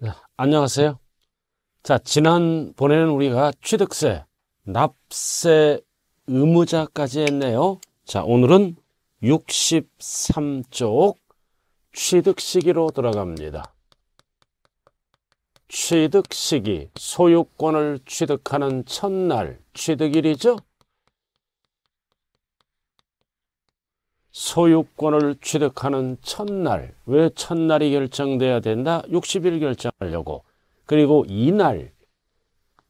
네. 안녕하세요. 자, 지난번에는 우리가 취득세, 납세 의무자까지 했네요. 자, 오늘은 63쪽 취득 시기로 들어갑니다. 취득 시기, 소유권을 취득하는 첫날, 취득일이죠? 소유권을 취득하는 첫날 왜 첫날이 결정돼야 된다? 60일 결정하려고 그리고 이날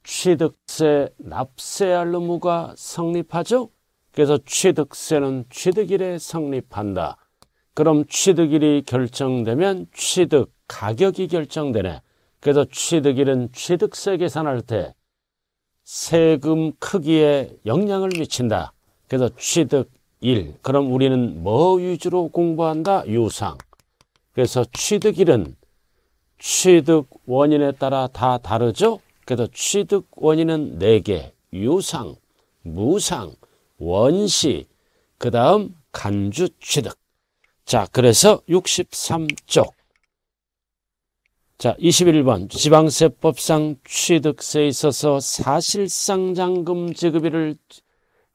취득세 납세할 의무가 성립하죠? 그래서 취득세는 취득일에 성립한다. 그럼 취득일이 결정되면 취득 가격이 결정되네. 그래서 취득일은 취득세 계산할 때 세금 크기에 영향을 미친다. 그래서 취득 1. 그럼 우리는 뭐 위주로 공부한다? 유상. 그래서 취득일은 취득 원인에 따라 다 다르죠? 그래서 취득 원인은 4개. 유상, 무상, 원시, 그 다음 간주 취득. 자, 그래서 63쪽. 자, 21번 지방세법상 취득세 에 있어서 사실상 잔금 지급일을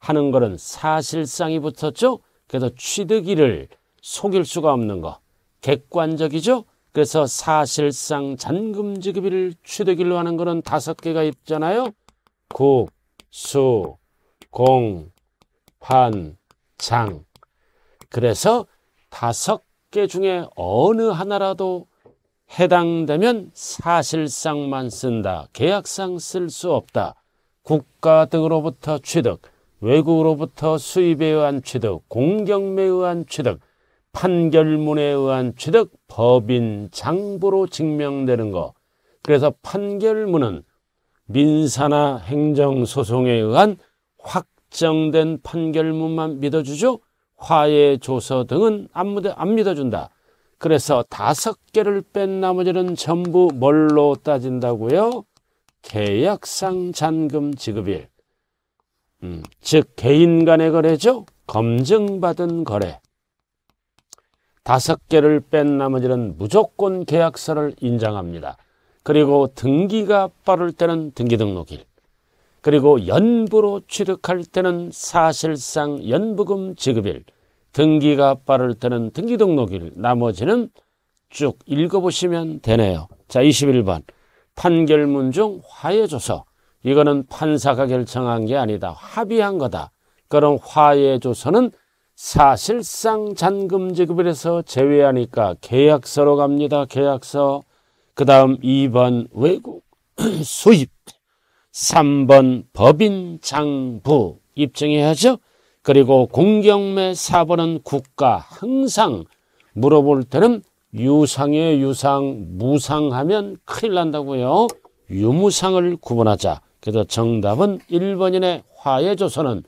하는 거는 사실상이 붙었죠. 그래서 취득이를 속일 수가 없는 거. 객관적이죠. 그래서 사실상 잔금 지급일 을 취득일로 하는 거는 다섯 개가 있잖아요. 국, 수, 공, 판, 장. 그래서 다섯 개 중에 어느 하나라도 해당되면 사실상만 쓴다. 계약상 쓸 수 없다. 국가 등으로부터 취득. 외국으로부터 수입에 의한 취득, 공경매 의한 취득, 판결문에 의한 취득, 법인 장부로 증명되는 것. 그래서 판결문은 민사나 행정소송에 의한 확정된 판결문만 믿어주죠. 화해 조서 등은 안, 믿어, 안 믿어준다. 그래서 다섯 개를 뺀 나머지는 전부 뭘로 따진다고요? 계약상 잔금 지급일. 음. 즉 개인 간의 거래죠. 검증받은 거래. 다섯 개를 뺀 나머지는 무조건 계약서를 인정합니다. 그리고 등기가 빠를 때는 등기 등록일. 그리고 연부로 취득할 때는 사실상 연부금 지급일. 등기가 빠를 때는 등기 등록일. 나머지는 쭉 읽어보시면 되네요. 자, 21번. 판결문 중 화해조서. 이거는 판사가 결정한 게 아니다. 합의한 거다. 그런 화해 조서는 사실상 잔금 지급을해서 제외하니까 계약서로 갑니다. 계약서. 그 다음 2번 외국 수입. 3번 법인 장부 입증해야죠. 그리고 공경매 4번은 국가 항상 물어볼 때는 유상의 유상 무상하면 큰일 난다고요. 유무상을 구분하자. 그래서 정답은 1번인의 화해조서는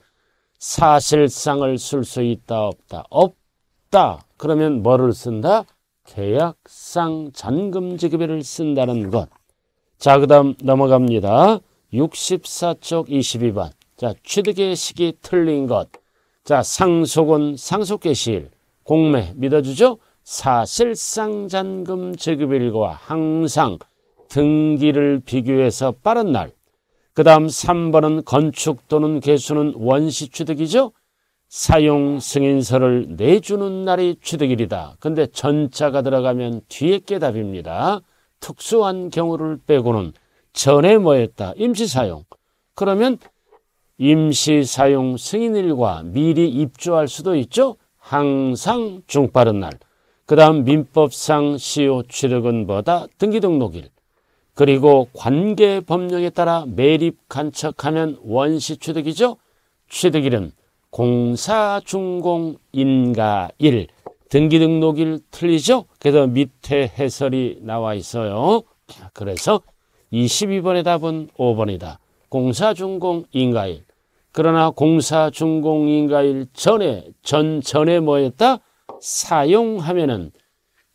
사실상을 쓸 수 있다 없다 없다 그러면 뭐를 쓴다 계약상 잔금지급여를 쓴다는 것 자 그다음 넘어갑니다 64쪽 22번 자 취득의 시기 틀린 것자 상속은 상속개시일 공매 믿어주죠 사실상 잔금지급일과 항상 등기를 비교해서 빠른 날그 다음 3번은 건축 또는 개수는 원시 취득이죠. 사용 승인서를 내주는 날이 취득일이다. 근데 전차가 들어가면 뒤에 깨답입니다. 특수한 경우를 빼고는 전에 뭐했다? 임시사용. 그러면 임시사용 승인일과 미리 입주할 수도 있죠. 항상 중빠른 날. 그 다음 민법상 시효 취득은 뭐다? 등기등록일. 그리고 관계 법령에 따라 매립 간척하면 원시 취득이죠. 취득일은 공사 중공 인가일 등기 등록일 틀리죠. 그래서 밑에 해설이 나와 있어요. 그래서 22번의 답은 5번이다. 공사 중공 인가일 그러나 공사 중공 인가일 전에 전 전에 뭐였다? 사용하면은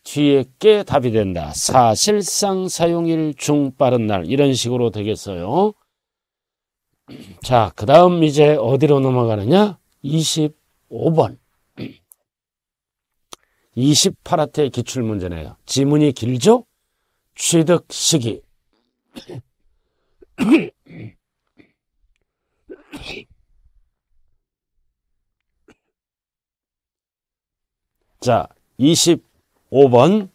뒤에 게 답이 된다. 사실상 사용일 중 빠른 날 이런 식으로 되겠어요. 자, 그 다음 이제 어디로 넘어가느냐? 25번. 28화태 기출문제네요. 지문이 길죠? 취득 시기. 자, 5번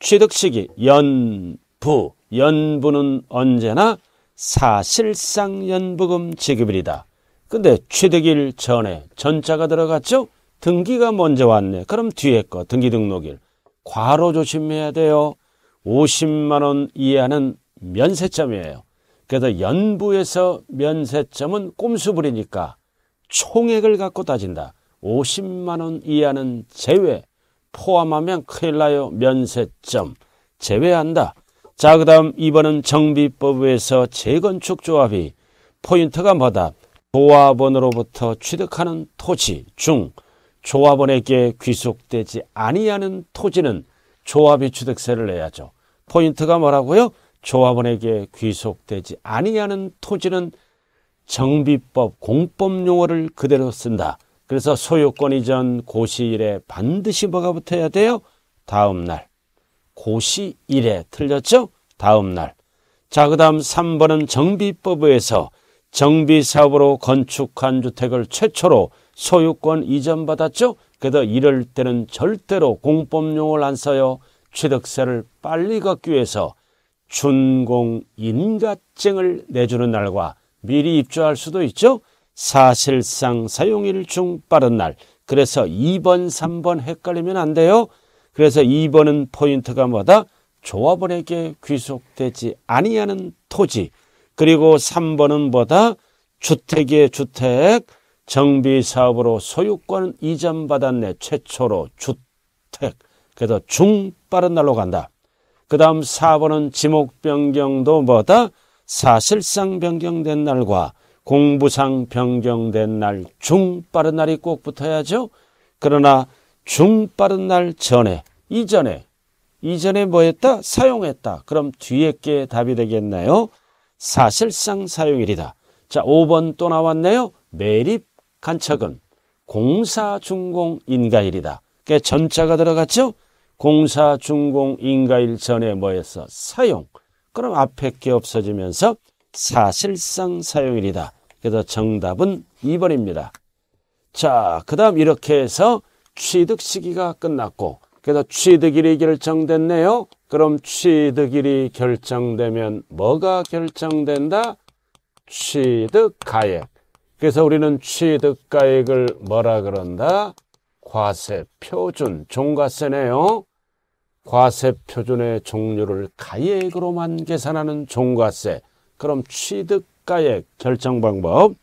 취득시기 연부 연부는 언제나 사실상 연부금 지급일이다. 근데 취득일 전에 전자가 들어갔죠? 등기가 먼저 왔네. 그럼 뒤에 거 등기 등록일. 과로 조심해야 돼요. 50만 원 이하는 면세점이에요. 그래서 연부에서 면세점은 꼼수불이니까 총액을 갖고 따진다. 50만 원 이하는 제외. 포함하면 큰일 나요. 면세점 제외한다. 자, 그 다음 2번은 정비법에서 재건축 조합이 포인트가 뭐다? 조합원으로부터 취득하는 토지 중 조합원에게 귀속되지 아니하는 토지는 조합이 취득세를 내야죠. 포인트가 뭐라고요? 조합원에게 귀속되지 아니하는 토지는 정비법 공법 용어를 그대로 쓴다. 그래서 소유권 이전 고시일에 반드시 뭐가 붙어야 돼요? 다음 날. 고시일에 틀렸죠? 다음 날. 자, 그 다음 3번은 정비법에서 정비사업으로 건축한 주택을 최초로 소유권 이전받았죠? 그래서 이럴 때는 절대로 공법용을 안 써요. 취득세를 빨리 걷기 위해서 준공인가증을 내주는 날과 미리 입주할 수도 있죠? 사실상 사용일 중 빠른 날 그래서 2번 3번 헷갈리면 안 돼요. 그래서 2번은 포인트가 뭐다? 조합원에게 귀속되지 아니하는 토지 그리고 3번은 뭐다? 주택의 주택 정비사업으로 소유권 이전받았네 최초로 주택 그래서 중 빠른 날로 간다. 그 다음 4번은 지목 변경도 뭐다? 사실상 변경된 날과 공부상 변경된 날 중 빠른 날이 꼭 붙어야죠. 그러나 중 빠른 날 전에 이전에 이전에 뭐 했다? 사용했다. 그럼 뒤에 게 답이 되겠나요? 사실상 사용일이다. 자, 5번 또 나왔네요. 매립 간척은 공사 중공 인가일이다. 그게 전자가 들어갔죠? 공사 중공 인가일 전에 뭐였어? 사용. 그럼 앞에 게 없어지면서 사실상 사용일이다. 그래서 정답은 2번입니다. 자, 그 다음 이렇게 해서 취득 시기가 끝났고, 그래서 취득일이 결정됐네요. 그럼 취득일이 결정되면 뭐가 결정된다? 취득가액. 그래서 우리는 취득가액을 뭐라 그런다? 과세표준, 종과세네요. 과세표준의 종류를 가액으로만 계산하는 종과세. 그럼 취득가액 결정 방법,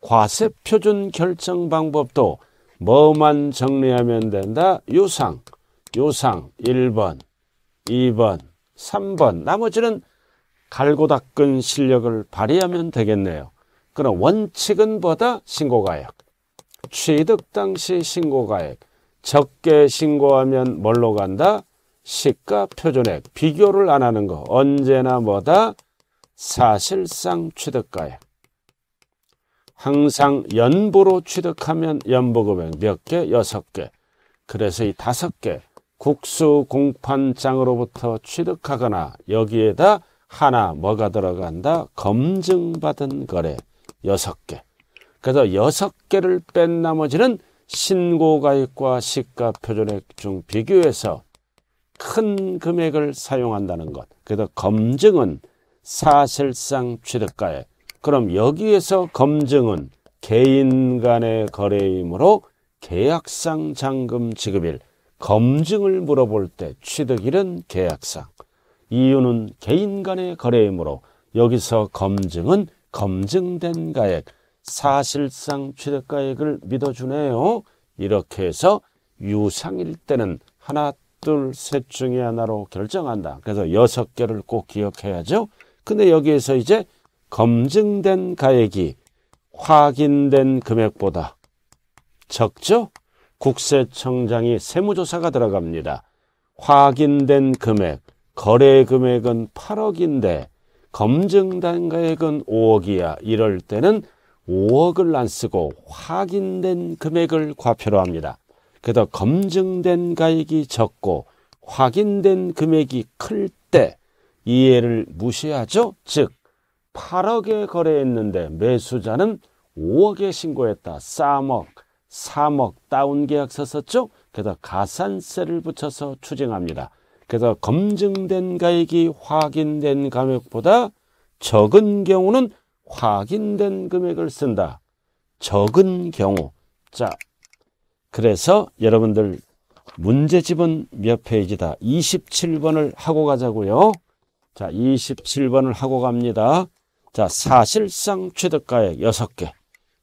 과세 표준 결정 방법도 뭐만 정리하면 된다? 유상, 유상 1번, 2번, 3번 나머지는 갈고 닦은 실력을 발휘하면 되겠네요. 그럼 원칙은 보다 신고가액, 취득 당시 신고가액, 적게 신고하면 뭘로 간다? 시가 표준액, 비교를 안 하는 거 언제나 뭐다? 사실상 취득가액 항상 연보로 취득하면 연보급액 몇 개? 여섯 개 그래서 이 다섯 개 국수 공판장으로부터 취득하거나 여기에다 하나 뭐가 들어간다? 검증받은 거래 여섯 개 그래서 여섯 개를 뺀 나머지는 신고가액과 시가표준액 중 비교해서 큰 금액을 사용한다는 것 그래서 검증은 사실상 취득가액. 그럼 여기에서 검증은 개인 간의 거래이므로 계약상 잔금 지급일, 검증을 물어볼 때 취득일은 계약상. 이유는 개인 간의 거래이므로 여기서 검증은 검증된 가액, 사실상 취득가액을 믿어주네요. 이렇게 해서 유상일 때는 하나, 둘, 셋 중에 하나로 결정한다. 그래서 여섯 개를 꼭 기억해야죠. 근데 여기에서 이제 검증된 가액이 확인된 금액보다 적죠? 국세청장이 세무조사가 들어갑니다. 확인된 금액, 거래 금액은 8억인데 검증된 가액은 5억이야. 이럴 때는 5억을 안 쓰고 확인된 금액을 과표로 합니다. 그래서 검증된 가액이 적고 확인된 금액이 클때 이해를 무시하죠. 즉 8억에 거래했는데 매수자는 5억에 신고했다. 3억, 3억 다운 계약서 썼죠. 그래서 가산세를 붙여서 추징합니다. 그래서 검증된 가액이 확인된 금액보다 적은 경우는 확인된 금액을 쓴다. 적은 경우. 자, 그래서 여러분들 문제집은 몇 페이지다? 27번을 하고 가자고요. 자, 27번을 하고 갑니다. 자, 사실상 취득가액 6개.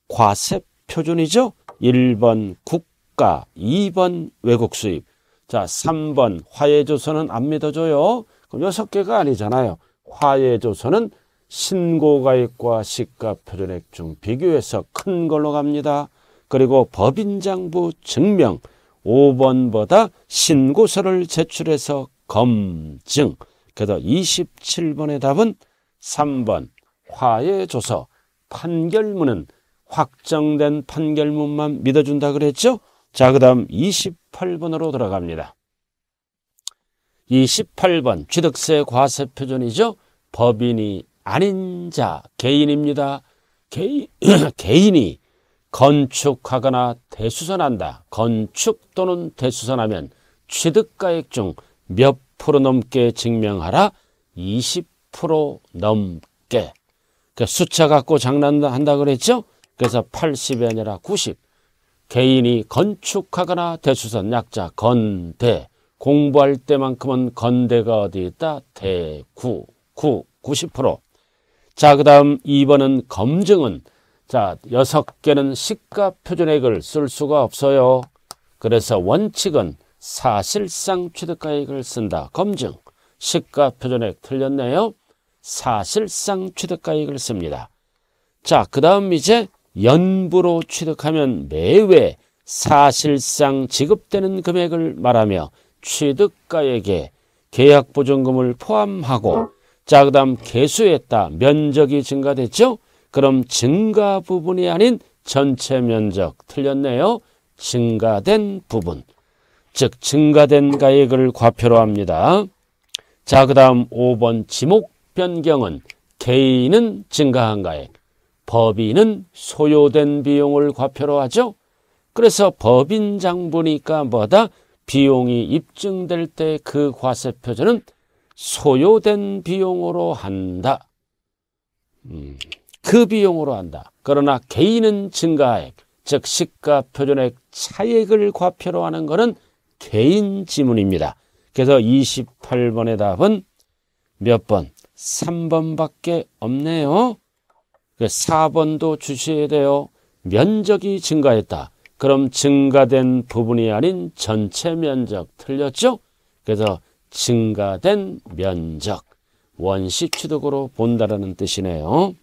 과세 표준이죠? 1번 국가, 2번 외국 수입. 자, 3번 화해조서는 안 믿어줘요. 그럼 6개가 아니잖아요. 화해조서는 신고가액과 시가표준액 중 비교해서 큰 걸로 갑니다. 그리고 법인장부 증명 5번보다 신고서를 제출해서 검증 그래서 27번의 답은 3번 화해 조서 판결문은 확정된 판결문만 믿어준다 그랬죠? 자, 그 다음 28번으로 들어갑니다. 28번 취득세 과세 표준이죠. 법인이 아닌 자 개인입니다. 개인, 개인이 건축하거나 대수선한다. 건축 또는 대수선하면 취득가액 중몇 20% 넘게 증명하라. 20% 넘게. 그 숫자 갖고 장난한다 그랬죠? 그래서 80이 아니라 90. 개인이 건축하거나 대수선 약자 건대. 공부할 때만큼은 건대가 어디 있다? 대구. 구. 90%. 자, 그 다음 2번은 검증은 자, 6 개는 시가표준액을 쓸 수가 없어요. 그래서 원칙은 사실상 취득가액을 쓴다. 검증. 시가 표준액 틀렸네요. 사실상 취득가액을 씁니다. 자, 그 다음 이제 연부로 취득하면 매외 사실상 지급되는 금액을 말하며 취득가액에 계약보증금을 포함하고 자, 그 다음 개수했다 면적이 증가됐죠? 그럼 증가 부분이 아닌 전체 면적 틀렸네요. 증가된 부분. 즉 증가된 가액을 과표로 합니다. 자, 그 다음 5번 지목 변경은 개인은 증가한 가액, 법인은 소요된 비용을 과표로 하죠. 그래서 법인 장부니까 뭐다? 비용이 입증될 때 그 과세표준은 소요된 비용으로 한다. 음, 그 비용으로 한다. 그러나 개인은 증가액, 즉 시가표준액 차액을 과표로 하는 것은 개인 지문입니다. 그래서 28번의 답은 몇 번? 3번밖에 없네요. 4번도 그 주셔야 돼요. 면적이 증가했다. 그럼 증가된 부분이 아닌 전체 면적 틀렸죠? 그래서 증가된 면적 원시 취득으로 본다라는 뜻이네요.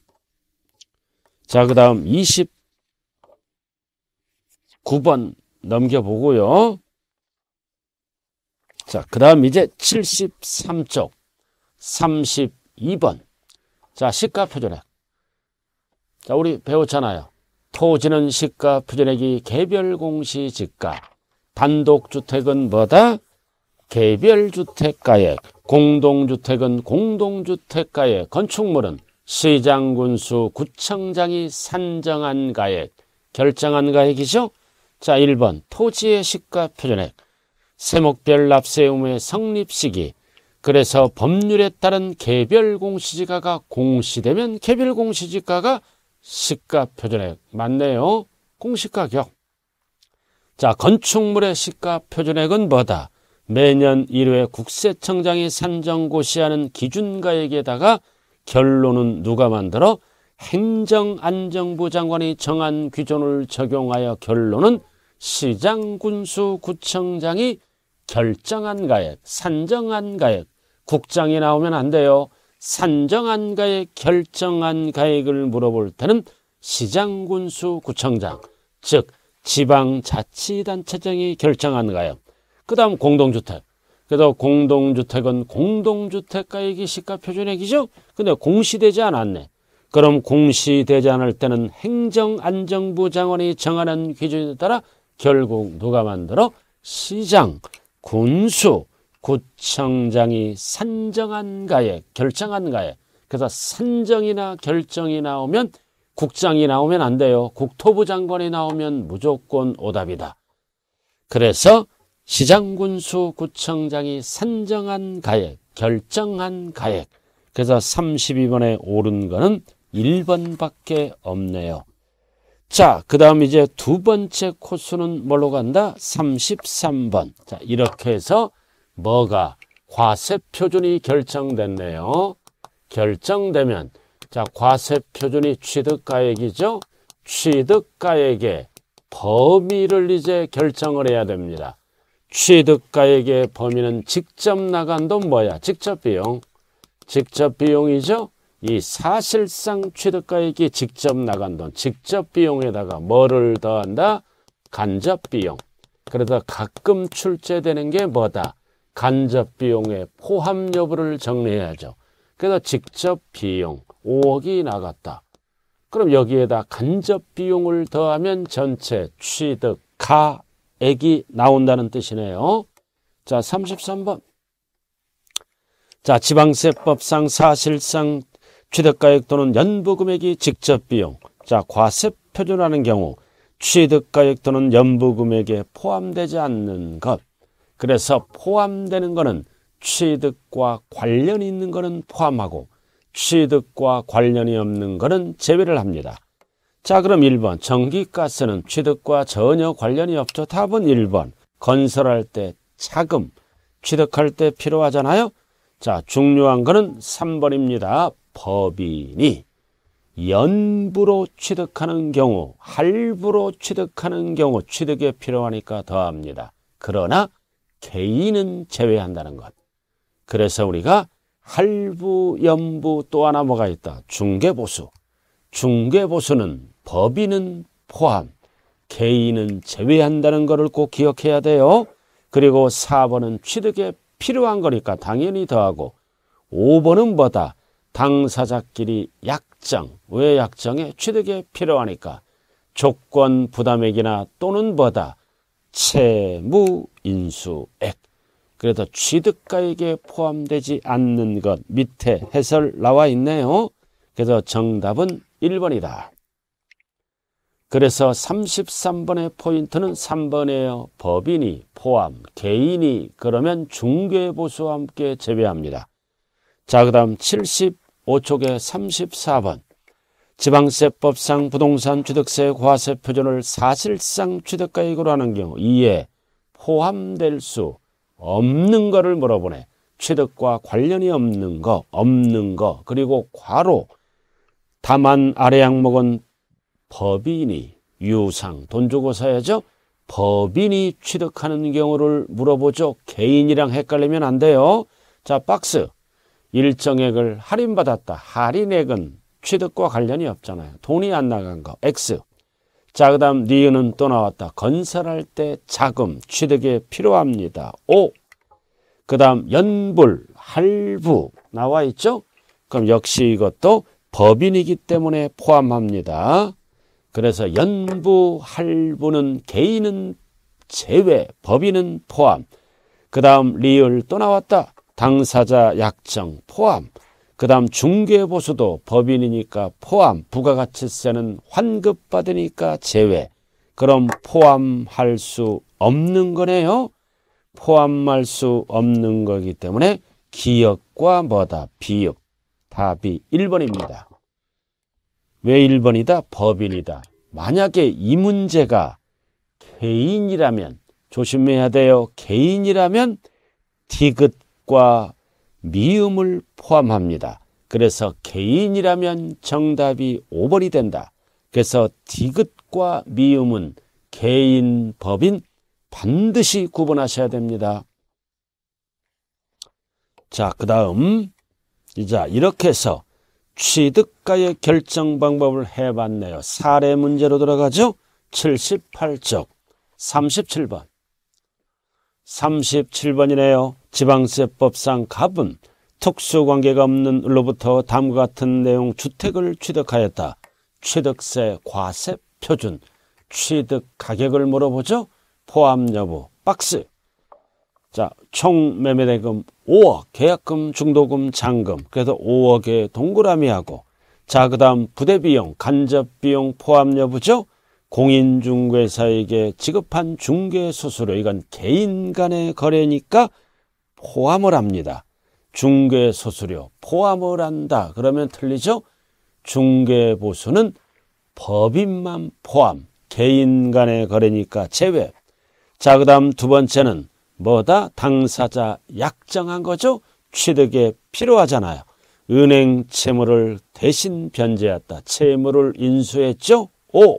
자, 그 다음 29번 넘겨보고요. 자, 그 다음 이제 73쪽 32번. 자, 시가표준액. 자, 우리 배웠잖아요. 토지는 시가표준액이 개별공시지가. 단독주택은 뭐다? 개별주택가액. 공동주택은 공동주택가액. 건축물은 시장군수 구청장이 산정한 가액. 결정한 가액이죠? 자, 1번. 토지의 시가표준액. 세목별 납세의무의 성립 시기 그래서 법률에 따른 개별 공시지가가 공시되면 개별 공시지가가 시가표준액 맞네요. 공시가격 자 건축물의 시가표준액은 뭐다? 매년 1회 국세청장이 산정고시하는 기준가액에다가 결론은 누가 만들어? 행정안정부 장관이 정한 기준을 적용하여 결론은 시장군수구청장이 결정한 가액, 산정한 가액, 국장이 나오면 안 돼요. 산정한 가액, 결정한 가액을 물어볼 때는 시장군수 구청장, 즉 지방자치단체장이 결정한 가액, 그 다음 공동주택, 그래도 공동주택은 공동주택가액이 시가표준액이죠? 근데 공시되지 않았네. 그럼 공시되지 않을 때는 행정안정부 장원이 정하는 기준에 따라 결국 누가 만들어? 시장, 군수 구청장이 산정한가에 결정한가에 그래서 산정이나 결정이 나오면 국장이 나오면 안 돼요. 국토부 장관이 나오면 무조건 오답이다. 그래서 시장군수 구청장이 산정한 가액, 결정한 가액. 그래서 32번에 오른 거는 1번밖에 없네요. 자, 그 다음 이제 두 번째 코스는 뭘로 간다? 33번. 자, 이렇게 해서 뭐가 과세 표준이 결정됐네요. 결정되면 자, 과세 표준이 취득가액이죠. 취득가액의 범위를 이제 결정을 해야 됩니다. 취득가액의 범위는 직접 나간돈 뭐야? 직접 비용. 직접 비용이죠. 이 사실상 취득가액이 직접 나간 돈, 직접 비용에다가 뭐를 더한다? 간접 비용. 그래서 가끔 출제되는 게 뭐다? 간접 비용의 포함 여부를 정리해야죠. 그래서 직접 비용 5억이 나갔다. 그럼 여기에다 간접 비용을 더하면 전체 취득가액이 나온다는 뜻이네요. 자, 33번. 자, 지방세법상 사실상 취득가액 또는 연부금액이 직접비용, 자 과세 표준하는 경우 취득가액 또는 연부금액에 포함되지 않는 것. 그래서 포함되는 것은 취득과 관련이 있는 것은 포함하고 취득과 관련이 없는 것은 제외를 합니다. 자 그럼 1번 전기가스는 취득과 전혀 관련이 없죠. 답은 1번 건설할 때 차금 취득할 때 필요하잖아요. 자 중요한 것은 3번입니다. 법인이 연부로 취득하는 경우, 할부로 취득하는 경우 취득에 필요하니까 더합니다. 그러나 개인은 제외한다는 것. 그래서 우리가 할부, 연부 또 하나 뭐가 있다. 중개보수. 중개보수는 법인은 포함, 개인은 제외한다는 것을 꼭 기억해야 돼요. 그리고 4번은 취득에 필요한 거니까 당연히 더하고 5번은 뭐다? 당사자끼리 약정, 왜 약정에 취득에 필요하니까 조건 부담액이나 또는 뭐다 채무 인수액 그래도 취득가액에 포함되지 않는 것 밑에 해설 나와 있네요. 그래서 정답은 1번이다. 그래서 33번의 포인트는 3번이에요. 법인이 포함, 개인이 그러면 중개보수와 함께 제외합니다. 자, 그 다음 70 5촉의 34번 지방세법상 부동산 취득세 과세 표준을 사실상 취득가액으로 하는 경우 이에 포함될 수 없는 거를 물어보네. 취득과 관련이 없는 거, 없는 거, 그리고 과로 다만 아래 항목은 법인이 유상 돈 주고 사야죠. 법인이 취득하는 경우를 물어보죠. 개인이랑 헷갈리면 안 돼요. 자, 박스 일정액을 할인받았다. 할인액은 취득과 관련이 없잖아요. 돈이 안 나간 거. X. 자, 그 다음 니은은 또 나왔다. 건설할 때 자금, 취득에 필요합니다. O. 그 다음 연불, 할부 나와 있죠? 그럼 역시 이것도 법인이기 때문에 포함합니다. 그래서 연부, 할부는 개인은 제외, 법인은 포함. 그 다음 리을 또 나왔다. 당사자 약정 포함, 그 다음 중개보수도 법인이니까 포함, 부가가치세는 환급받으니까 제외. 그럼 포함할 수 없는 거네요. 포함할 수 없는 거기 때문에 기역과 뭐다? 비역. 답이 1번입니다. 왜 1번이다? 법인이다. 만약에 이 문제가 개인이라면 조심해야 돼요. 개인이라면 디귿 미혹과 미움을 포함합니다. 그래서 개인이라면 정답이 5번이 된다. 그래서 디귿과 미움은 개인, 법인 반드시 구분하셔야 됩니다. 자, 그 다음. 자, 이렇게 해서 취득가의 결정 방법을 해봤네요. 사례 문제로 들어가죠. 78쪽 37번. 37번이네요. 지방세법상 갑은 특수관계가 없는 을로부터 다음과 같은 내용 주택을 취득하였다. 취득세, 과세, 표준, 취득 가격을 물어보죠. 포함 여부, 박스. 자, 총 매매대금 5억, 계약금, 중도금, 잔금. 그래서 5억에 동그라미하고. 자, 그 다음 부대비용, 간접비용 포함 여부죠. 공인중개사에게 지급한 중개수수료. 이건 개인 간의 거래니까 포함을 합니다. 중개 수수료 포함을 한다. 그러면 틀리죠? 중개 보수는 법인만 포함, 개인 간의 거래니까 제외. 자, 그 다음 두 번째는 뭐다? 당사자 약정한 거죠? 취득에 필요하잖아요. 은행 채무를 대신 변제했다. 채무를 인수했죠? 오.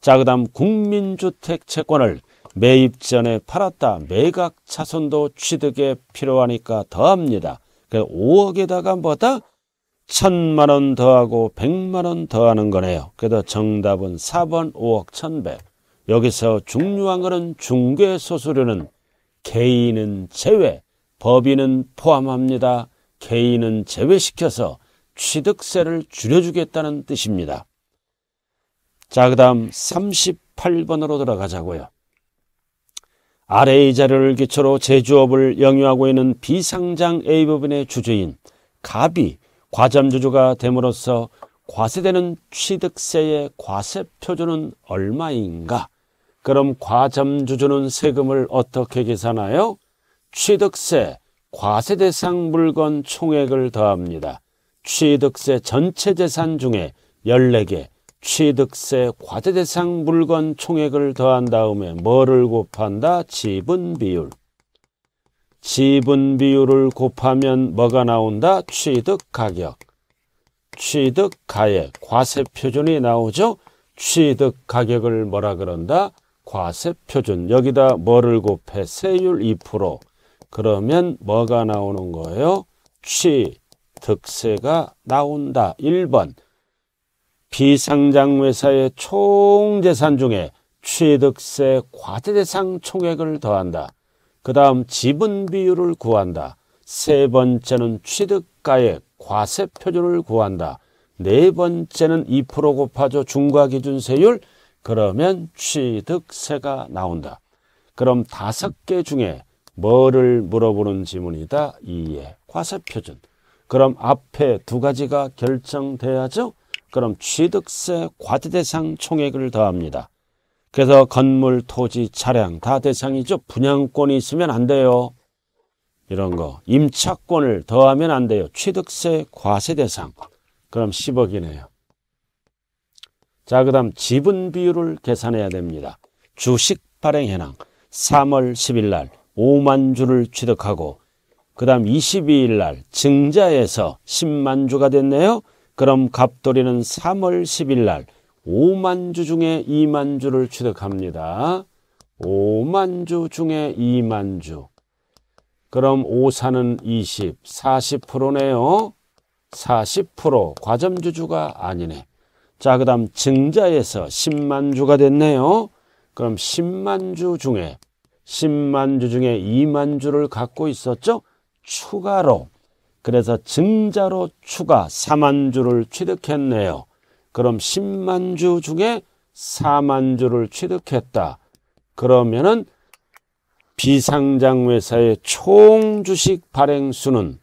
자, 그 다음 국민주택 채권을 매입 전에 팔았다. 매각 차손도 취득에 필요하니까 더합니다. 5억에다가 뭐다? 1 천만 원 더하고 1 0 0만원 더하는 거네요. 그래도 정답은 4번 5억 1100. 여기서 중요한 것은 중개소수료는 개인은 제외, 법인은 포함합니다. 개인은 제외시켜서 취득세를 줄여주겠다는 뜻입니다. 자, 그 다음 38번으로 들어가자고요. RA 자료를 기초로 제조업을 영위하고 있는 비상장 A 부분의 주주인 갑이 과점주주가 됨으로써 과세되는 취득세의 과세 표준은 얼마인가? 그럼 과점주주는 세금을 어떻게 계산하여? 취득세, 과세 대상 물건 총액을 더합니다. 취득세 전체 재산 중에 14개, 취득세 과세 대상 물건 총액을 더한 다음에 뭐를 곱한다? 지분 비율. 지분 비율을 곱하면 뭐가 나온다? 취득 가격. 취득 가액. 과세 표준이 나오죠? 취득 가격을 뭐라 그런다? 과세 표준. 여기다 뭐를 곱해? 세율 2%. 그러면 뭐가 나오는 거예요? 취득세가 나온다. 1번. 비상장회사의 총재산 중에 취득세 과세대상 총액을 더한다. 그 다음 지분 비율을 구한다. 세 번째는 취득가액 과세 표준을 구한다. 네 번째는 2% 곱하죠. 중과기준세율. 그러면 취득세가 나온다. 그럼 다섯 개 중에 뭐를 물어보는 지문이다? 이해 과세 표준. 그럼 앞에 두 가지가 결정돼야죠. 그럼 취득세 과세 대상 총액을 더합니다. 그래서 건물, 토지, 차량 다 대상이죠. 분양권이 있으면 안 돼요. 이런 거. 임차권을 더하면 안 돼요. 취득세 과세 대상. 그럼 10억이네요. 자, 그 다음 지분 비율을 계산해야 됩니다. 주식 발행 현황 3월 10일 날 5만 주를 취득하고 그 다음 22일 날 증자에서 10만 주가 됐네요. 그럼 갑돌이는 3월 10일 날 5만 주 중에 2만 주를 취득합니다. 5만 주 중에 2만 주. 그럼 5사는 20, 40%네요. 40% 과점주주가 아니네. 자, 그 다음 증자에서 10만 주가 됐네요. 그럼 10만 주 중에 10만 주 중에 2만 주를 갖고 있었죠? 추가로 그래서 증자로 추가 4만 주를 취득했네요. 그럼 10만 주 중에 4만 주를 취득했다. 그러면은 비상장 회사의 총 주식 발행 수는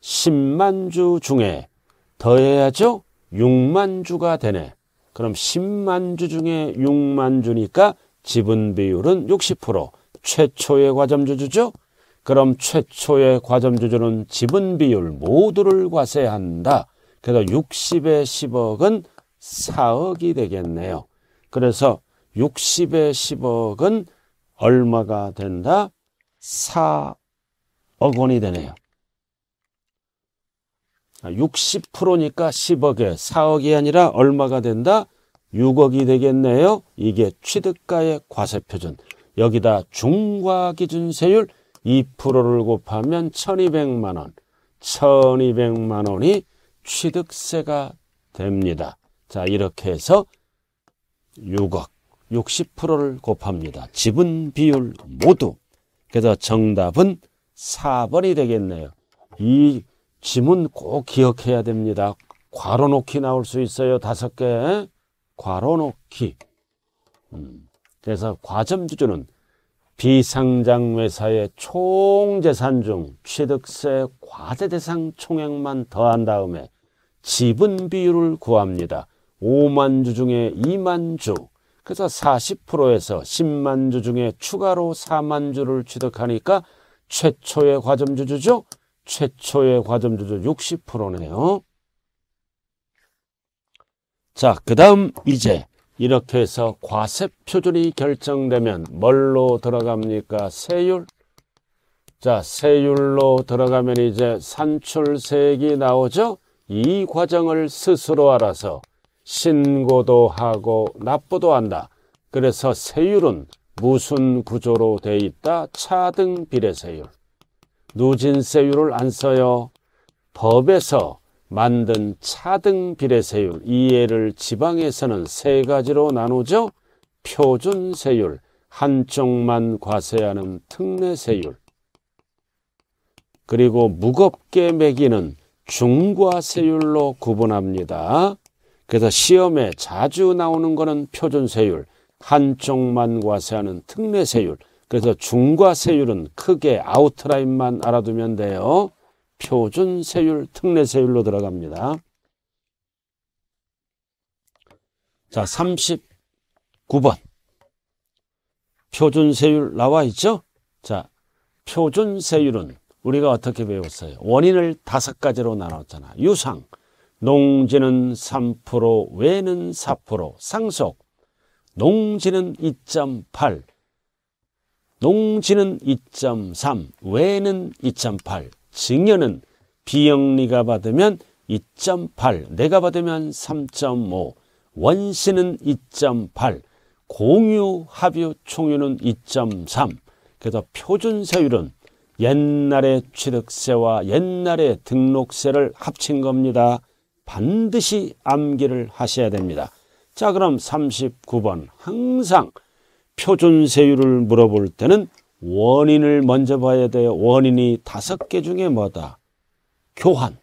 10만 주 중에 더해야죠. 6만 주가 되네. 그럼 10만 주 중에 6만 주니까 지분 비율은 60%. 최초의 과점주주죠. 그럼 최초의 과점주주는 지분 비율 모두를 과세한다. 그래서 60에 10억은 4억이 되겠네요. 그래서 60에 10억은 얼마가 된다? 4억 원이 되네요. 60%니까 아, 10억에 4억이 아니라 얼마가 된다? 6억이 되겠네요. 이게 취득가의 과세표준. 여기다 중과기준세율 2%를 곱하면 1200만 원. 1200만 원이 취득세가 됩니다. 자, 이렇게 해서 6억 60%를 곱합니다. 지분 비율 모두. 그래서 정답은 4번이 되겠네요. 이 지문 꼭 기억해야 됩니다. 괄호 놓기 나올 수 있어요. 다섯 개. 괄호 놓기. 음. 그래서 과점 주주는 비상장회사의 총재산 중 취득세 과세 대상 총액만 더한 다음에 지분 비율을 구합니다. 5만 주 중에 2만 주 그래서 40%에서 10만 주 중에 추가로 4만 주를 취득하니까 최초의 과점주주죠. 최초의 과점주주 60%네요. 자, 그 다음 이제 이렇게 해서 과세 표준이 결정되면 뭘로 들어갑니까? 세율? 자, 세율로 들어가면 이제 산출세액이 나오죠? 이 과정을 스스로 알아서 신고도 하고 납부도 한다. 그래서 세율은 무슨 구조로 돼 있다? 차등 비례세율. 누진세율을 안 써요. 법에서 만든 차등 비례세율 이해를 지방에서는 세 가지로 나누죠. 표준세율, 한쪽만 과세하는 특례세율, 그리고 무겁게 매기는 중과세율로 구분합니다. 그래서 시험에 자주 나오는 것은 표준세율, 한쪽만 과세하는 특례세율, 그래서 중과세율은 크게 아웃라인만 알아두면 돼요. 표준 세율, 특례 세율로 들어갑니다. 자, 39번. 표준 세율 나와 있죠? 자, 표준 세율은 우리가 어떻게 배웠어요? 원인을 다섯 가지로 나눴잖아. 유상, 농지는 3%, 외는 4%, 상속, 농지는 2.8, 농지는 2.3, 외는 2.8, 증여는 비영리가 받으면 2.8, 내가 받으면 3.5, 원시는 2.8, 공유, 합유, 총유는 2.3. 그래서 표준세율은 옛날의 취득세와 옛날의 등록세를 합친 겁니다. 반드시 암기를 하셔야 됩니다. 자 그럼 39번 항상 표준세율을 물어볼 때는 원인을 먼저 봐야 돼요. 원인이 다섯 개 중에 뭐다? 교환.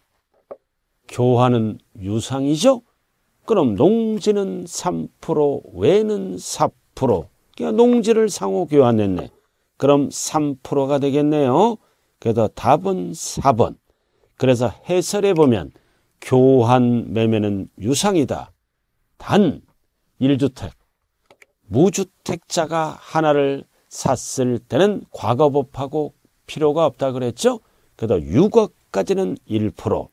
교환은 유상이죠? 그럼 농지는 3%, 외는 4%. 그러니까 농지를 상호 교환했네. 그럼 3%가 되겠네요. 그래서 답은 4번. 그래서 해설해 보면 교환 매매는 유상이다. 단 1주택 무주택자가 하나를 샀을 때는 과거법하고 필요가 없다 그랬죠? 그래도 6억까지는 1%,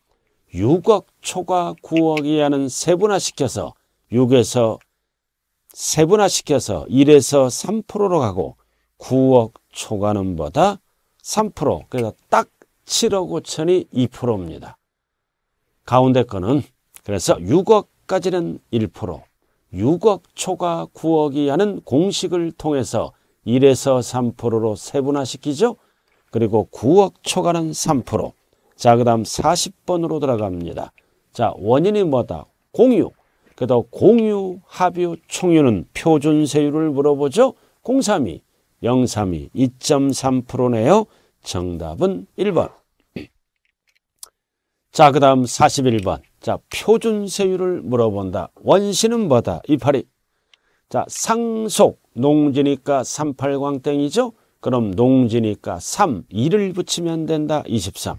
6억 초과 9억 이하는 세분화시켜서 6에서 세분화시켜서 1에서 3%로 가고 9억 초과는 보다 3% 그래서 딱 7억 5천이 2%입니다. 가운데 거는 그래서 6억까지는 1%, 6억 초과 9억 이하는 공식을 통해서 1에서 3%로 세분화시키죠. 그리고 9억 초과는 3%. 자, 그 다음 40번으로 들어갑니다. 자, 원인이 뭐다? 공유. 그다음 공유, 합유, 총유는 표준세율을 물어보죠. 032, 032, 2.3%네요. 정답은 1번. 자, 그 다음 41번. 자, 표준세율을 물어본다. 원시는 뭐다? 이파리. 자, 상속. 농지니까 38광땡이죠. 그럼 농지니까 3, 2를 붙이면 된다. 23.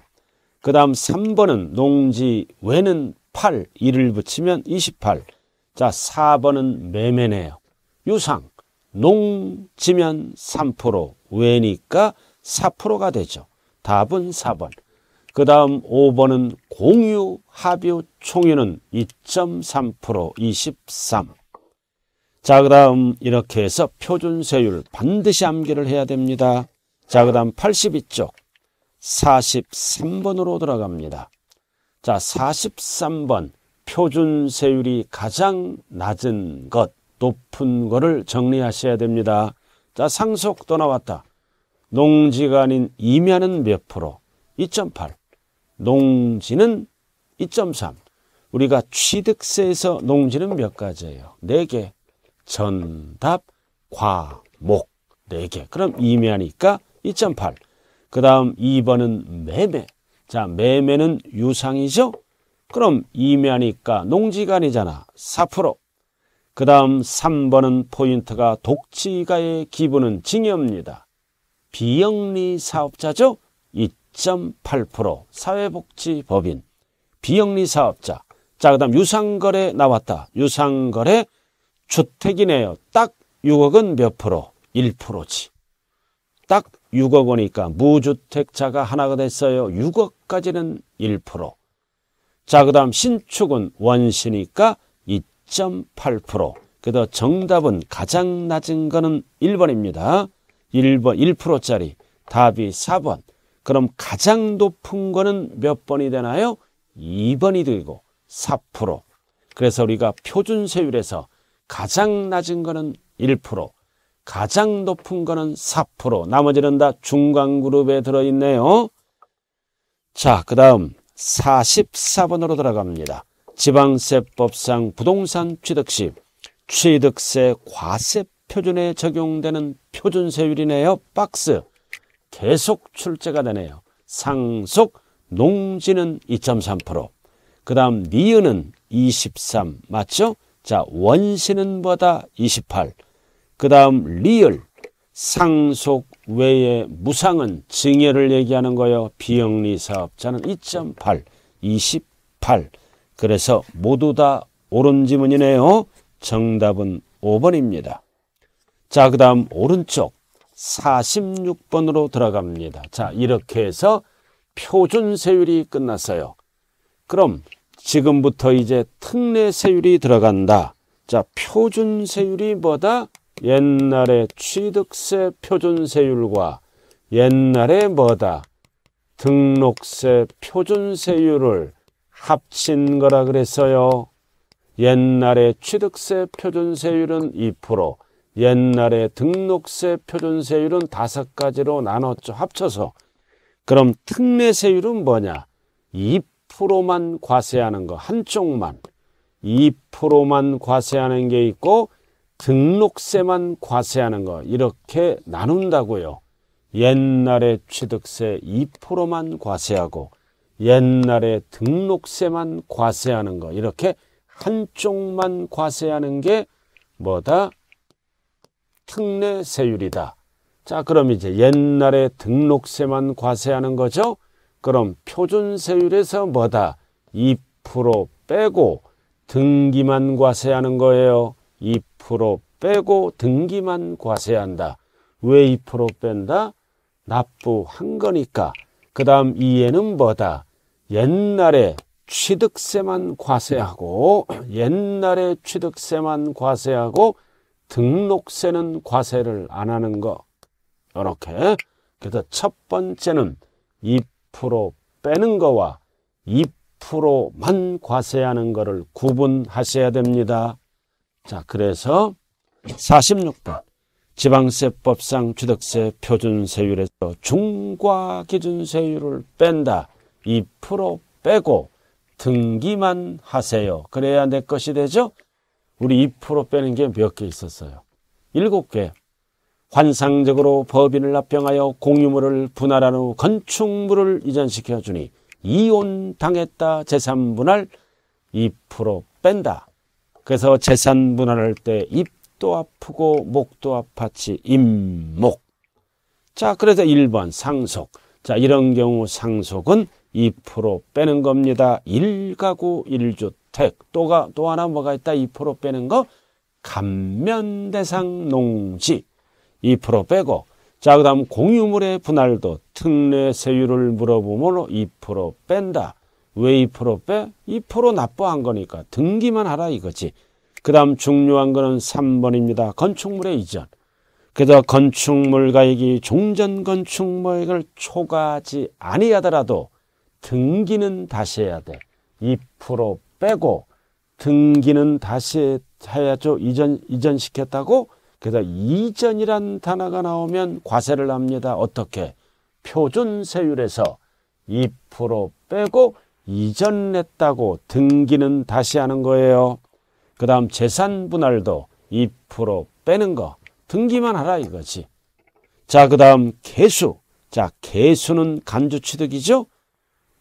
그 다음 3번은 농지 외는 8, 2를 붙이면 28. 자, 4번은 매매네요. 유상, 농지면 3%, 외니까 4%가 되죠. 답은 4번. 그 다음 5번은 공유, 합유, 총유는 2.3% 23. 자, 그 다음 이렇게 해서 표준 세율 반드시 암기를 해야 됩니다. 자, 그 다음 82쪽 43번으로 들어갑니다. 자, 43번 표준 세율이 가장 낮은 것, 높은 거를 정리하셔야 됩니다. 자, 상속 또 나왔다. 농지가 아닌 임야는 몇 프로? 2.8. 농지는 2.3. 우리가 취득세에서 농지는 몇 가지예요? 4개. 전답, 과목 네개 그럼 2매하니까 2.8. 그 다음 2번은 매매. 자, 매매는 유상이죠? 그럼 2매하니까 농지간이잖아. 4%. 그 다음 3번은 포인트가 독치가의 기분은 징여입니다. 비영리 사업자죠? 2.8% 사회복지법인. 비영리 사업자. 자, 그 다음 유상거래 나왔다. 유상거래 주택이네요. 딱 6억은 몇 프로? 1%지. 딱 6억 오니까 무주택자가 하나가 됐어요. 6억까지는 1%. 자, 그 다음 신축은 원시니까 2.8%. 그래서 정답은 가장 낮은 거는 1번입니다. 1번, 1%짜리. 답이 4번. 그럼 가장 높은 거는 몇 번이 되나요? 2번이 되고 4%. 그래서 우리가 표준세율에서 가장 낮은 거는 1%, 가장 높은 거는 4%, 나머지는 다 중간 그룹에 들어있네요. 자, 그 다음 44번으로 들어갑니다. 지방세법상 부동산 취득 시 취득세 과세 표준에 적용되는 표준세율이네요. 박스. 계속 출제가 되네요. 상속 농지는 2.3%. 그 다음 니은은 23 맞죠? 자, 원시는 뭐다 28. 그 다음 리을, 상속 외에 무상은 증여를 얘기하는 거예요. 비영리 사업자는 2.8, 28. 그래서 모두 다 옳은 지문이네요. 정답은 5번입니다. 자, 그 다음 오른쪽 46번으로 들어갑니다. 자, 이렇게 해서 표준 세율이 끝났어요. 그럼 지금부터 이제 특례 세율이 들어간다. 자, 표준 세율이 뭐다? 옛날에 취득세 표준 세율과 옛날에 뭐다? 등록세 표준 세율을 합친 거라 그랬어요. 옛날에 취득세 표준 세율은 2%, 옛날에 등록세 표준 세율은 다섯 가지로 나눴죠. 합쳐서. 그럼 특례 세율은 뭐냐? 1%만 과세하는 거 한쪽만 2%만 과세하는 게 있고 등록세만 과세하는 거 이렇게 나눈다고요. 옛날에 취득세 2%만 과세하고 옛날에 등록세만 과세하는 거 이렇게 한쪽만 과세하는 게 뭐다? 특례세율이다. 자 그럼 이제 옛날에 등록세만 과세하는 거죠. 그럼 표준 세율에서 뭐다? 2% 빼고 등기만 과세하는 거예요. 2% 빼고 등기만 과세한다. 왜 2% 뺀다? 납부한 거니까. 그 다음 이해는 뭐다? 옛날에 취득세만 과세하고 옛날에 취득세만 과세하고 등록세는 과세를 안 하는 거. 이렇게. 그래서 첫 번째는 10% 빼는 거와 2%만 과세하는 거를 구분하셔야 됩니다. 자, 그래서 46번 지방세법상 취득세 표준세율에서 중과기준세율을 뺀다. 2% 빼고 등기만 하세요. 그래야 내 것이 되죠? 우리 2% 빼는 게 몇 개 있었어요? 7개. 환상적으로 법인을 합병하여 공유물을 분할한 후 건축물을 이전시켜 주니 이혼 당했다 재산 분할 2% 뺀다. 그래서 재산 분할할 때 입도 아프고 목도 아파치임목자 그래서 1번 상속. 자 이런 경우 상속은 2% 빼는 겁니다. 1가구 1주택. 또가 또 하나 뭐가 있다. 2% 빼는 거 감면대상 농지. 2% 빼고 자, 그 다음 공유물의 분할도 특례 세율을 물어보므로 2% 뺀다. 왜 2% 빼? 2% 납부한 거니까 등기만 하라 이거지. 그 다음 중요한 거는 3번입니다. 건축물의 이전. 그래서 건축물 가액이 종전 건축물액을 초과하지 아니하더라도 등기는 다시 해야 돼. 2% 빼고 등기는 다시 해야죠. 이전, 이전시켰다고 게다가 이전이란 단어가 나오면 과세를 합니다. 어떻게? 표준 세율에서 2% 빼고 이전냈다고 등기는 다시 하는 거예요. 그 다음 재산 분할도 2% 빼는 거 등기만 하라 이거지. 자, 그 다음 개수. 자, 개수는 간주 취득이죠?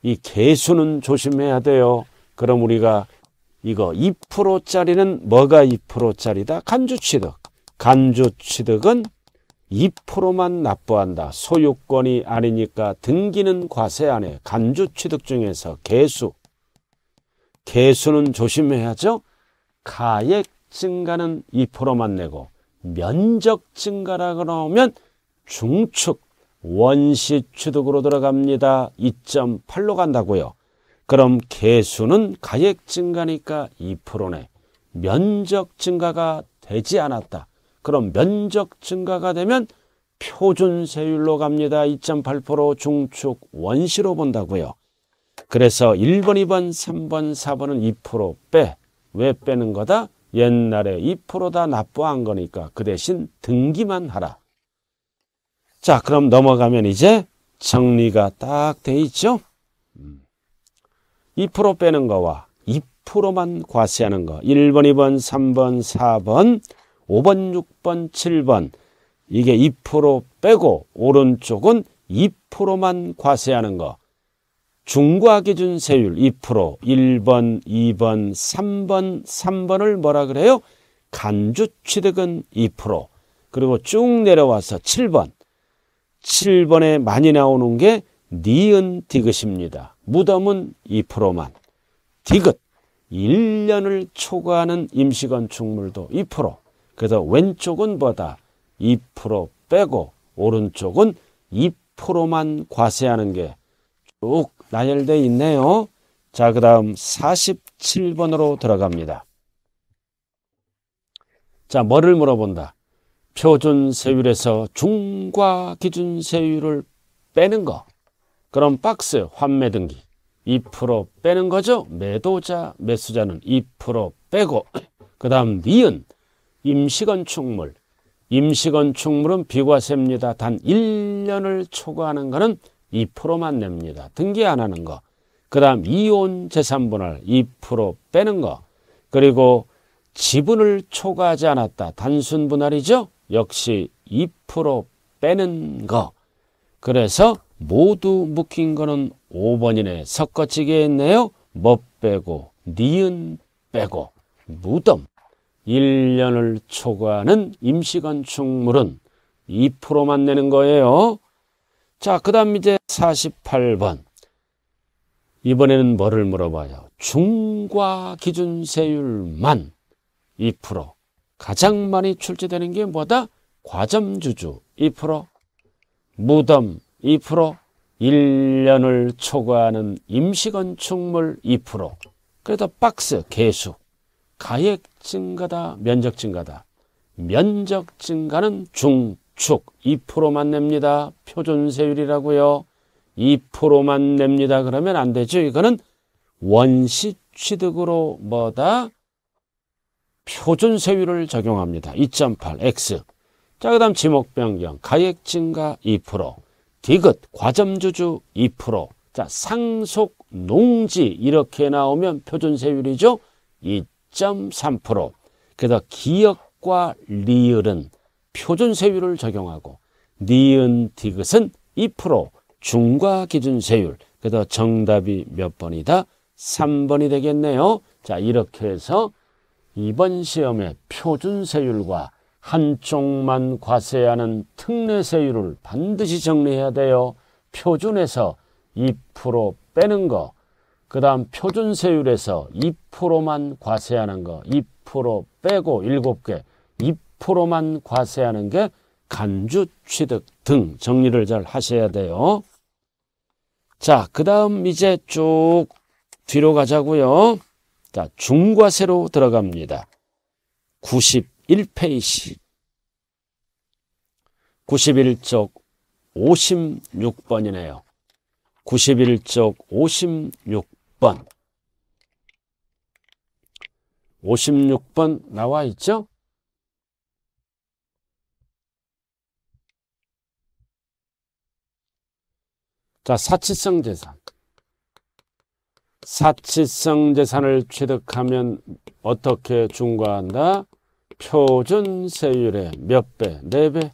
이 개수는 조심해야 돼요. 그럼 우리가 이거 2%짜리는 뭐가 2%짜리다? 간주 취득. 간주 취득은 2%만 납부한다. 소유권이 아니니까 등기는 과세 안에 간주 취득 중에서 개수. 개수는 조심해야죠. 가액 증가는 2%만 내고 면적 증가라 그러면 중축 원시 취득으로 들어갑니다. 2.8로 간다고요. 그럼 개수는 가액 증가니까 2%네. 면적 증가가 되지 않았다. 그럼 면적 증가가 되면 표준세율로 갑니다. 2.8% 중축 원시로 본다고요. 그래서 1번, 2번, 3번, 4번은 2% 빼. 왜 빼는 거다? 옛날에 2%다 납부한 거니까 그 대신 등기만 하라. 자, 그럼 넘어가면 이제 정리가 딱 돼 있죠? 2% 빼는 거와 2%만 과세하는 거. 1번, 2번, 3번, 4번 5번, 6번, 7번 이게 2% 빼고 오른쪽은 2%만 과세하는 거. 중과 기준 세율 2%, 1번, 2번, 3번, 3번을 뭐라 그래요? 간주 취득은 2%, 그리고 쭉 내려와서 7번. 7번에 많이 나오는 게 니은 디귿입니다. 무덤은 2%만. 디귿, 1년을 초과하는 임시건축물도 2%. 그래서 왼쪽은 뭐다? 2% 빼고 오른쪽은 2%만 과세하는 게 쭉나열되어 있네요. 자, 그 다음 47번으로 들어갑니다. 자, 뭐를 물어본다? 표준 세율에서 중과 기준 세율을 빼는 거. 그럼 박스 환매 등기 2% 빼는 거죠. 매도자, 매수자는 2% 빼고 그 다음 니은 임시건축물. 임시건축물은 비과세입니다. 단 1년을 초과하는 거는 2%만 냅니다. 등기 안 하는 거. 그 다음 이혼 재산분할 2% 빼는 거. 그리고 지분을 초과하지 않았다. 단순 분할이죠. 역시 2% 빼는 거. 그래서 모두 묶인 거는 5번이네. 섞어치기했네요뭐 빼고, 니은 빼고, 무덤. 1년을 초과하는 임시건축물은 2%만 내는 거예요. 자, 그 다음 이제 48번. 이번에는 뭐를 물어봐요? 중과 기준 세율만 2%. 가장 많이 출제되는 게 뭐다? 과점주주 2%, 무덤 2%, 1년을 초과하는 임시건축물 2%. 그래도 박스 개수 가액 증가다, 면적 증가다. 면적 증가는 중축 2%만 냅니다. 표준세율이라고요. 2%만 냅니다. 그러면 안 되죠. 이거는 원시 취득으로 뭐다? 표준세율을 적용합니다. 2.8x. 자, 그 다음 지목 변경. 가액 증가 2%. 디귿, 과점주주 2%. 자, 상속 농지 이렇게 나오면 표준세율이죠. 2. 1 3 그래서 기역과 리을은 표준세율을 적용하고 니은 디귿은 2% 중과 기준 세율. 그래서 정답이 몇 번이다? 3번이 되겠네요. 자, 이렇게 해서 이번 시험의 표준 세율과 한쪽만 과세하는 특례 세율을 반드시 정리해야 돼요. 표준에서 2% 빼는 거, 그 다음 표준세율에서 2%만 과세하는 거2% 빼고 7개 2%만 과세하는 게 간주 취득 등 정리를 잘 하셔야 돼요. 자, 그 다음 이제 쭉 뒤로 가자고요. 자, 중과세로 들어갑니다. 91페이지 91쪽 56번이네요. 91쪽 56번. 56번 나와 있죠? 자, 사치성 재산. 사치성 재산을 취득하면 어떻게 중과한다? 표준 세율의 몇 배? 네 배?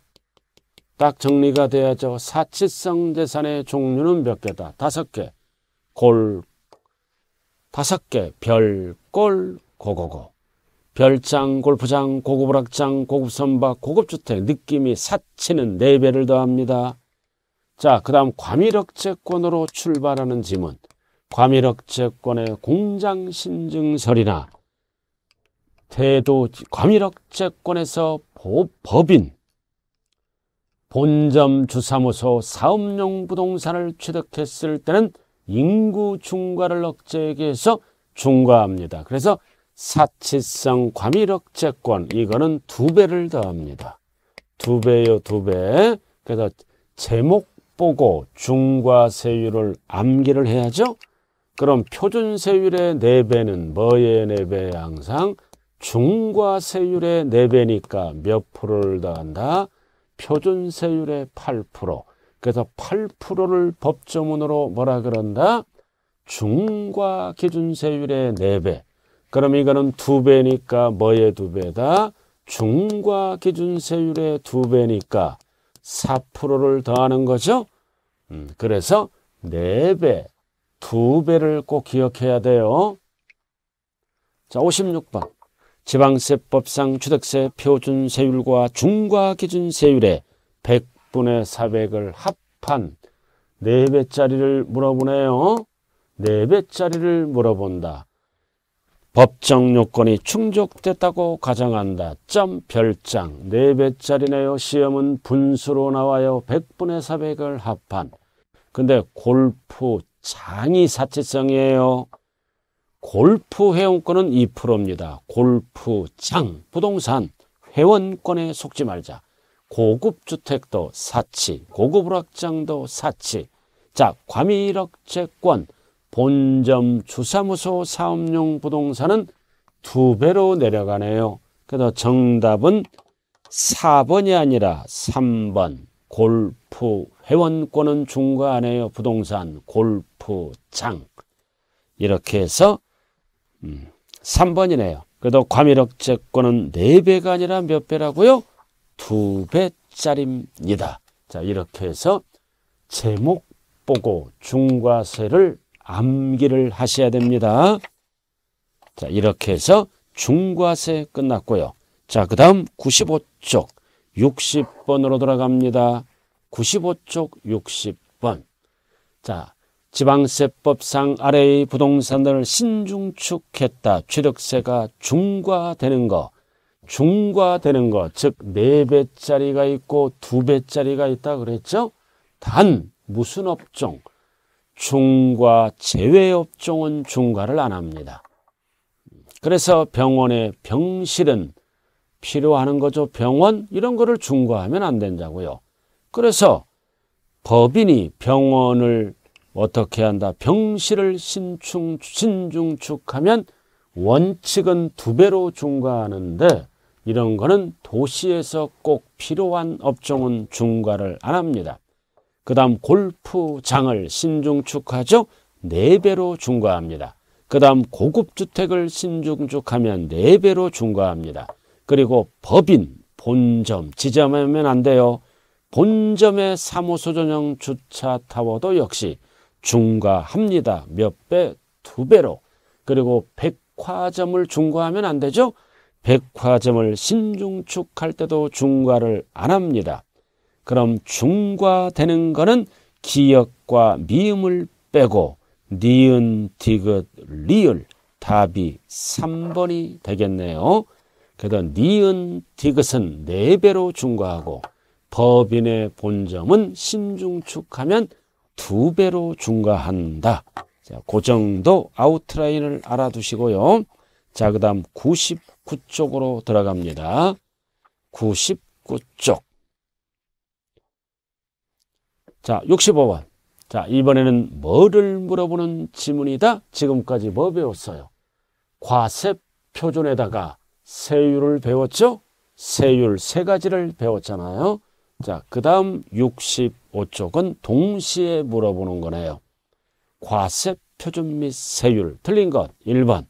딱 정리가 돼야죠. 사치성 재산의 종류는 몇 개다? 다섯 개. 골, 다섯 개 별골 고고고 별장 골프장 고급 오락장 고급 선박 고급 주택 느낌이 사치는 네 배를 더합니다. 자 그다음 과밀억제권으로 출발하는 지문 과밀억제권의 공장 신증설이나 태도 과밀억제권에서 법인 본점 주사무소 사업용 부동산을 취득했을 때는 인구 중과를 억제해서 중과합니다. 그래서 사치성 과밀억제권 이거는 두 배를 더합니다. 두 배요 두 배. 그래서 제목 보고 중과세율을 암기를 해야죠. 그럼 표준세율의 4배는 뭐의 4배 항상 중과세율의 4배니까 몇 프로를 더한다? 표준세율의 8% 그래서 8%를 법조문으로 뭐라 그런다? 중과 기준세율의 4배. 그럼 이거는 2배니까 뭐의 2배다? 중과 기준세율의 2배니까 4%를 더하는 거죠. 음, 그래서 4배, 2배를 꼭 기억해야 돼요. 자, 56번. 지방세법상 주택세 표준세율과 중과 기준세율의 10분의 0 400을 합한 4배짜리를 물어보네요. 4배짜리를 물어본다. 법정 요건이 충족됐다고 가정한다. 점 별장 4배짜리네요. 시험은 분수로 나와요. 100분의 400을 합한. 근데 골프 장이 사채성이에요. 골프 회원권은 2%입니다. 골프 장 부동산 회원권에 속지 말자. 고급 주택도 사치, 고급 오락장도 사치. 자, 과밀억채권 본점 주사무소 사업용 부동산은 두 배로 내려가네요. 그래서 정답은 4번이 아니라 3번 골프 회원권은 중과하네요. 부동산 골프장 이렇게 해서 음, 3번이네요. 그래도 과밀억채권은 4배가 아니라 몇 배라고요? 두 배짜리입니다. 자, 이렇게 해서 제목 보고 중과세를 암기를 하셔야 됩니다. 자, 이렇게 해서 중과세 끝났고요. 자, 그 다음 95쪽 60번으로 돌아갑니다. 95쪽 60번. 자, 지방세법상 아래의 부동산을 신중축했다. 취득세가 중과되는 거. 중과되는 것, 즉, 네배짜리가 있고 두배짜리가 있다 그랬죠? 단, 무슨 업종, 중과 제외 업종은 중과를 안 합니다. 그래서 병원의 병실은 필요하는 거죠. 병원 이런 거를 중과하면 안 된다고요. 그래서 법인이 병원을 어떻게 한다? 병실을 신충, 신중축하면 원칙은 두 배로 중과하는데 이런 거는 도시에서 꼭 필요한 업종은 중과를 안 합니다. 그 다음 골프장을 신중축하죠? 4배로 중과합니다. 그 다음 고급주택을 신중축하면 4배로 중과합니다. 그리고 법인, 본점, 지점하면 안 돼요. 본점의 사무소 전용 주차 타워도 역시 중과합니다. 몇 배? 두 배로. 그리고 백화점을 중과하면 안 되죠? 백화점을 신중축할 때도 중과를 안 합니다. 그럼 중과되는 거는 기역과 미음을 빼고 니은, 디귿, 리을 답이 3번이 되겠네요. 그래서 니은, 디귿은 4배로 중과하고 법인의 본점은 신중축하면 2배로 중과한다. 자, 그 정도 아웃라인을 알아두시고요. 자, 그 다음 99쪽으로 들어갑니다. 99쪽. 자, 65번. 자, 이번에는 뭐를 물어보는 지문이다? 지금까지 뭐 배웠어요? 과세 표준에다가 세율을 배웠죠? 세율 세 가지를 배웠잖아요. 자, 그 다음 65쪽은 동시에 물어보는 거네요. 과세 표준 및 세율. 틀린 것 1번.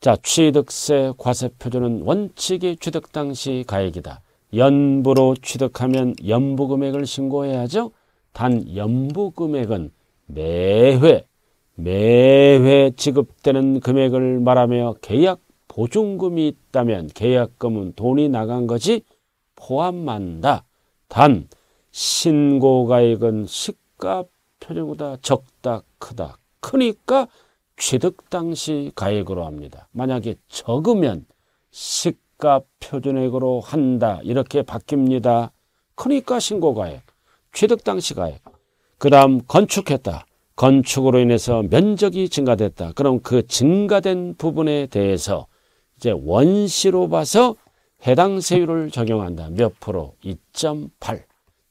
자, 취득세 과세표준은 원칙이 취득 당시 가액이다. 연부로 취득하면 연부 금액을 신고해야죠. 단 연부 금액은 매회 매회 지급되는 금액을 말하며 계약 보증금이 있다면 계약금은 돈이 나간 거지 포함한다. 단 신고가액은 시가 표준보다 적다 크다 크니까 취득 당시 가액으로 합니다. 만약에 적으면 시가 표준액으로 한다 이렇게 바뀝니다. 그러니까 신고가액, 취득 당시 가액. 그 다음 건축했다. 건축으로 인해서 면적이 증가됐다. 그럼 그 증가된 부분에 대해서 이제 원시로 봐서 해당 세율을 적용한다. 몇 프로? 2.8.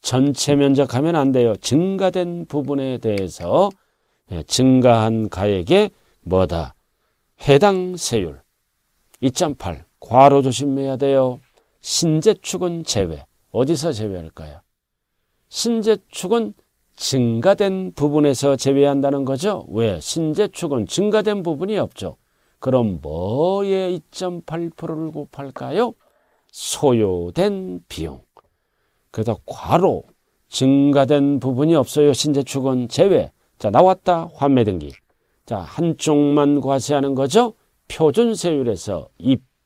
전체 면적하면 안 돼요. 증가된 부분에 대해서 예, 증가한 가액의 뭐다? 해당 세율 2.8 과로 조심해야 돼요. 신재축은 제외. 어디서 제외할까요? 신재축은 증가된 부분에서 제외한다는 거죠. 왜? 신재축은 증가된 부분이 없죠. 그럼 뭐에 2.8%를 곱할까요? 소요된 비용. 그래서 과로 증가된 부분이 없어요. 신재축은 제외. 자, 나왔다. 환매등기. 자, 한쪽만 과세하는 거죠? 표준 세율에서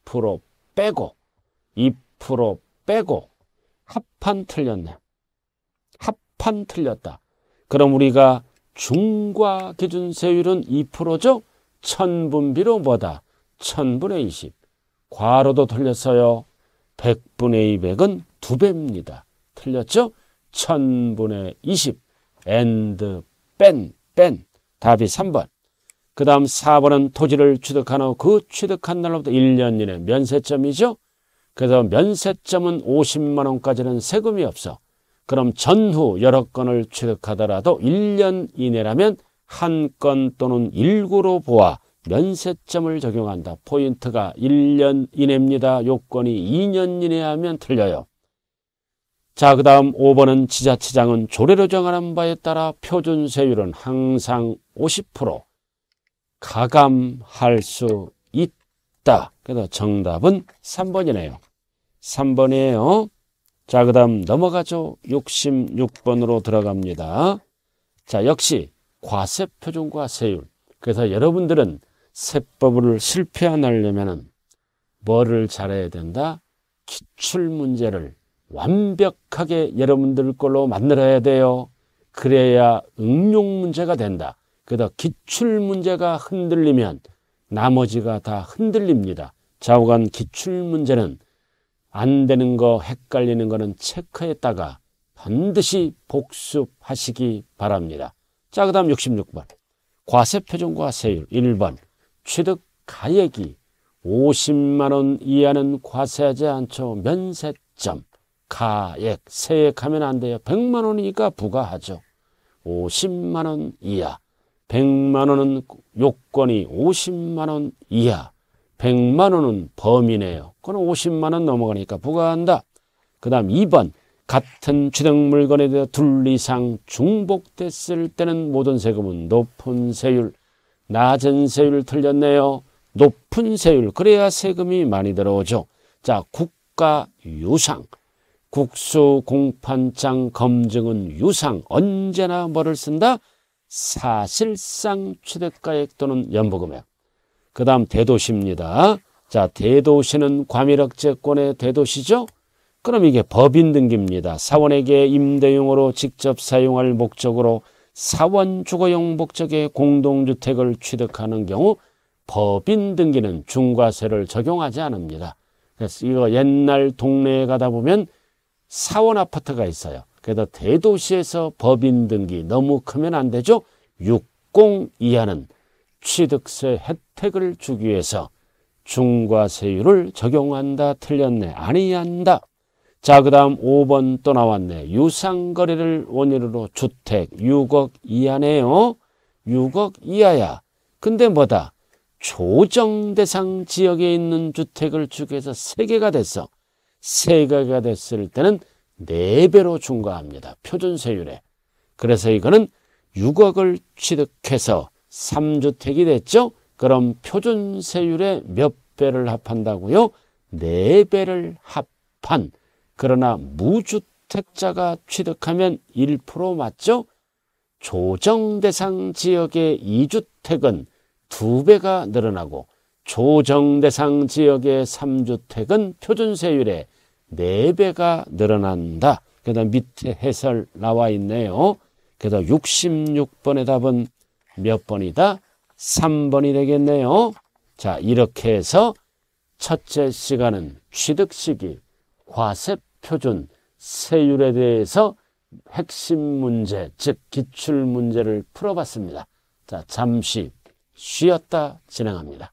2% 빼고, 2% 빼고, 합판 틀렸네. 합판 틀렸다. 그럼 우리가 중과 기준 세율은 2%죠? 천분비로 뭐다? 천분의 20. 과로도 틀렸어요. 100분의 200은 두배입니다 틀렸죠? 천분의 20. and 뺀, 뺀. 답이 3번. 그 다음 4번은 토지를 취득한 후 그 취득한 날로부터 1년 이내 면세점이죠. 그래서 면세점은 50만 원까지는 세금이 없어. 그럼 전후 여러 건을 취득하더라도 1년 이내라면 한 건 또는 일구로 보아 면세점을 적용한다. 포인트가 1년 이내입니다. 요건이 2년 이내 하면 틀려요. 자, 그 다음 5번은 지자체장은 조례로 정하는 바에 따라 표준 세율은 항상 50% 가감할 수 있다. 그래서 정답은 3번이네요. 3번이에요. 자, 그 다음 넘어가죠. 66번으로 들어갑니다. 자, 역시 과세 표준과 세율. 그래서 여러분들은 세법을 실패 하려면 뭐를 잘해야 된다? 기출문제를 완벽하게 여러분들 걸로 만들어야 돼요. 그래야 응용 문제가 된다. 그다 기출 문제가 흔들리면 나머지가 다 흔들립니다. 좌우간 기출 문제는 안 되는 거 헷갈리는 거는 체크했다가 반드시 복습하시기 바랍니다. 자, 그 다음 66번. 과세표준과 세율 1번. 취득 가액이 50만원 이하는 과세하지 않죠. 면세점. 가액, 세액하면 안 돼요. 100만 원이니까 부과하죠. 50만 원 이하. 100만 원은 요건이 50만 원 이하. 100만 원은 범위네요. 그건 50만 원 넘어가니까 부과한다. 그 다음 2번. 같은 취득 물건에 대해 둘 이상 중복됐을 때는 모든 세금은 높은 세율, 낮은 세율 틀렸네요. 높은 세율. 그래야 세금이 많이 들어오죠. 자, 국가 유상. 국수, 공판장, 검증은 유상, 언제나 뭐를 쓴다? 사실상 최대가액 또는 연보금액. 그 다음 대도시입니다. 자, 대도시는 과밀억제권의 대도시죠? 그럼 이게 법인 등기입니다. 사원에게 임대용으로 직접 사용할 목적으로 사원 주거용 목적의 공동주택을 취득하는 경우 법인 등기는 중과세를 적용하지 않습니다. 그래서 이거 옛날 동네에 가다 보면 사원 아파트가 있어요. 그래 대도시에서 법인 등기 너무 크면 안 되죠. 60 이하는 취득세 혜택을 주기 위해서 중과세율을 적용한다 틀렸네 아니한다 자그 다음 5번 또 나왔네 유상거래를 원인으로 주택 6억 이하네요 6억 이하야 근데 뭐다 조정 대상 지역에 있는 주택을 주기 위해서 3개가 됐어 세가가 됐을 때는 4배로 중과합니다. 표준세율에. 그래서 이거는 6억을 취득해서 3주택이 됐죠? 그럼 표준세율에몇 배를 합한다고요? 4배를 합한. 그러나 무주택자가 취득하면 1% 맞죠? 조정대상 지역의 2주택은 2배가 늘어나고 조정대상 지역의 3주택은 표준세율에 4배가 늘어난다. 그 다음 밑에 해설 나와 있네요. 그 다음 66번의 답은 몇 번이다? 3번이 되겠네요. 자, 이렇게 해서 첫째 시간은 취득 시기, 과세 표준, 세율에 대해서 핵심 문제, 즉 기출 문제를 풀어봤습니다. 자, 잠시 쉬었다 진행합니다.